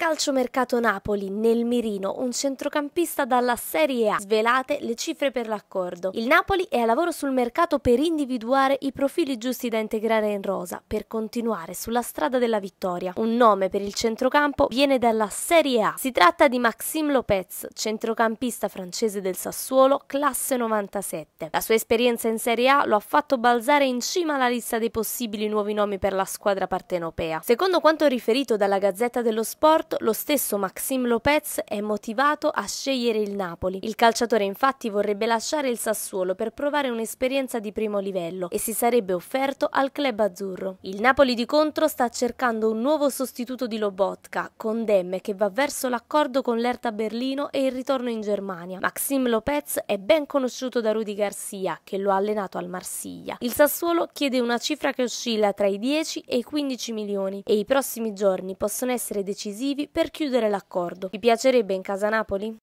Calciomercato Napoli, nel mirino, un centrocampista dalla Serie A. Svelate le cifre per l'accordo. Il Napoli è a lavoro sul mercato per individuare i profili giusti da integrare in rosa, per continuare sulla strada della vittoria. Un nome per il centrocampo viene dalla Serie A. Si tratta di Maxime Lopez, centrocampista francese del Sassuolo, classe 97. La sua esperienza in Serie A lo ha fatto balzare in cima alla lista dei possibili nuovi nomi per la squadra partenopea. Secondo quanto riferito dalla Gazzetta dello Sport, sport, lo stesso Maxim Lopez è motivato a scegliere il Napoli. Il calciatore infatti vorrebbe lasciare il Sassuolo per provare un'esperienza di primo livello e si sarebbe offerto al club azzurro. Il Napoli di contro sta cercando un nuovo sostituto di Lobotka, con Demme che va verso l'accordo con l'Erta Berlino e il ritorno in Germania. Maxim Lopez è ben conosciuto da Rudy Garcia, che lo ha allenato al Marsiglia. Il Sassuolo chiede una cifra che oscilla tra i 10 e i 15 milioni e i prossimi giorni possono essere decisivi per chiudere l'accordo. Vi piacerebbe in casa Napoli?